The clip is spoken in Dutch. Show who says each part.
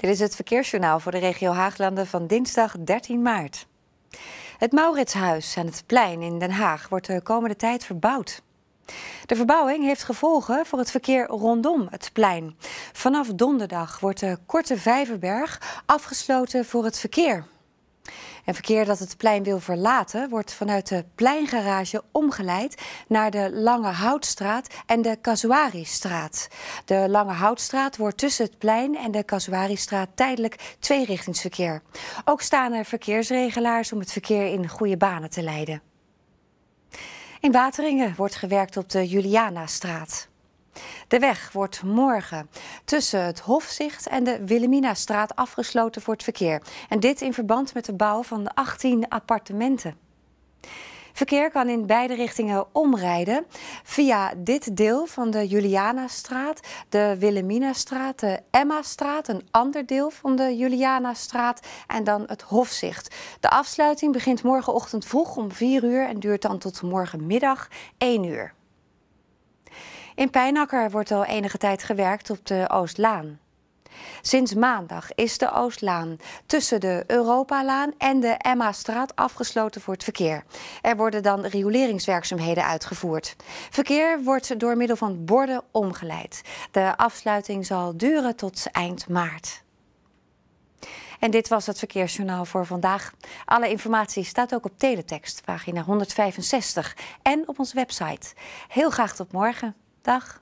Speaker 1: Dit is het verkeersjournaal voor de regio Haaglanden van dinsdag 13 maart. Het Mauritshuis aan het plein in Den Haag wordt de komende tijd verbouwd. De verbouwing heeft gevolgen voor het verkeer rondom het plein. Vanaf donderdag wordt de Korte Vijverberg afgesloten voor het verkeer verkeer dat het plein wil verlaten wordt vanuit de pleingarage omgeleid naar de Lange Houtstraat en de Casuaristraat. De Lange Houtstraat wordt tussen het plein en de Casuaristraat tijdelijk tweerichtingsverkeer. Ook staan er verkeersregelaars om het verkeer in goede banen te leiden. In Wateringen wordt gewerkt op de Julianastraat. De weg wordt morgen tussen het Hofzicht en de Wilhelminastraat afgesloten voor het verkeer. En dit in verband met de bouw van de 18 appartementen. Verkeer kan in beide richtingen omrijden via dit deel van de Julianastraat, de Wilhelminastraat, de Emmastraat, een ander deel van de Julianastraat en dan het Hofzicht. De afsluiting begint morgenochtend vroeg om 4 uur en duurt dan tot morgenmiddag 1 uur. In Pijnakker wordt al enige tijd gewerkt op de Oostlaan. Sinds maandag is de Oostlaan tussen de Europalaan en de Emma-straat afgesloten voor het verkeer. Er worden dan rioleringswerkzaamheden uitgevoerd. Verkeer wordt door middel van borden omgeleid. De afsluiting zal duren tot eind maart. En dit was het verkeersjournaal voor vandaag. Alle informatie staat ook op teletext, pagina 165 en op onze website. Heel graag tot morgen. Dag.